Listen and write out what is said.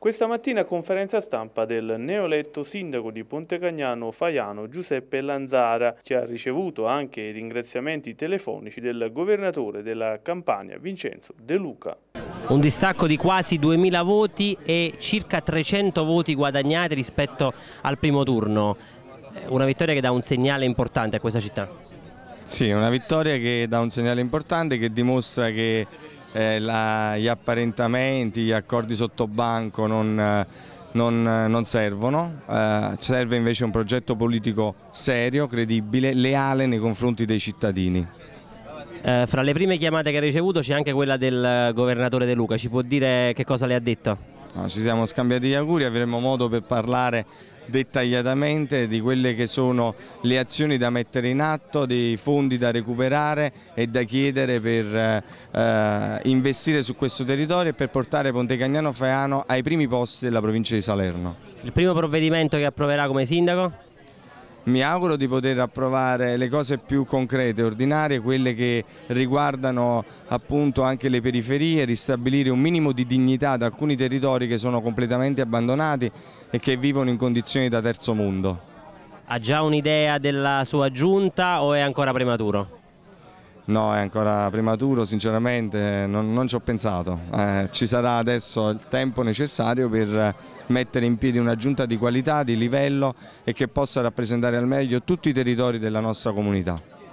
Questa mattina conferenza stampa del neoletto sindaco di Pontecagnano Faiano Giuseppe Lanzara, che ha ricevuto anche i ringraziamenti telefonici del governatore della Campania Vincenzo De Luca. Un distacco di quasi 2000 voti e circa 300 voti guadagnati rispetto al primo turno. Eh, una vittoria che dà un segnale importante a questa città. Sì, una vittoria che dà un segnale importante che dimostra che eh, la, gli apparentamenti, gli accordi sottobanco non, non, non servono, eh, serve invece un progetto politico serio, credibile, leale nei confronti dei cittadini. Eh, fra le prime chiamate che ha ricevuto c'è anche quella del governatore De Luca, ci può dire che cosa le ha detto? ci siamo scambiati gli auguri, avremo modo per parlare dettagliatamente di quelle che sono le azioni da mettere in atto, dei fondi da recuperare e da chiedere per eh, investire su questo territorio e per portare Pontecagnano Faiano ai primi posti della provincia di Salerno. Il primo provvedimento che approverà come sindaco? mi auguro di poter approvare le cose più concrete, ordinarie, quelle che riguardano appunto anche le periferie, ristabilire un minimo di dignità ad alcuni territori che sono completamente abbandonati e che vivono in condizioni da terzo mondo. Ha già un'idea della sua giunta o è ancora prematuro? No, è ancora prematuro, sinceramente non, non ci ho pensato. Eh, ci sarà adesso il tempo necessario per mettere in piedi una giunta di qualità, di livello e che possa rappresentare al meglio tutti i territori della nostra comunità.